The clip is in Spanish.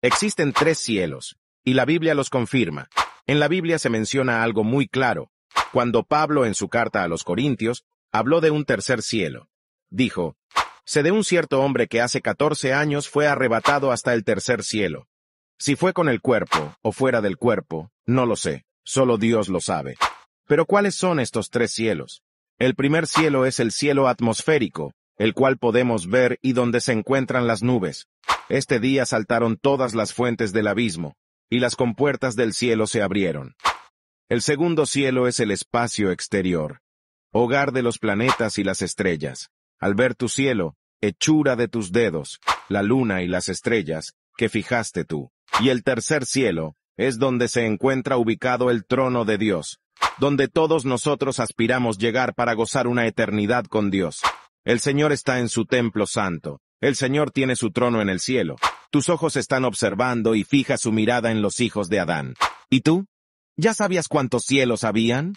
Existen tres cielos, y la Biblia los confirma. En la Biblia se menciona algo muy claro. Cuando Pablo en su carta a los Corintios habló de un tercer cielo, dijo, se de un cierto hombre que hace catorce años fue arrebatado hasta el tercer cielo. Si fue con el cuerpo o fuera del cuerpo, no lo sé, solo Dios lo sabe. Pero ¿cuáles son estos tres cielos? El primer cielo es el cielo atmosférico, el cual podemos ver y donde se encuentran las nubes. Este día saltaron todas las fuentes del abismo, y las compuertas del cielo se abrieron. El segundo cielo es el espacio exterior, hogar de los planetas y las estrellas. Al ver tu cielo, hechura de tus dedos, la luna y las estrellas, que fijaste tú. Y el tercer cielo, es donde se encuentra ubicado el trono de Dios, donde todos nosotros aspiramos llegar para gozar una eternidad con Dios. El Señor está en su templo santo, el Señor tiene su trono en el cielo. Tus ojos están observando y fija su mirada en los hijos de Adán. ¿Y tú? ¿Ya sabías cuántos cielos habían?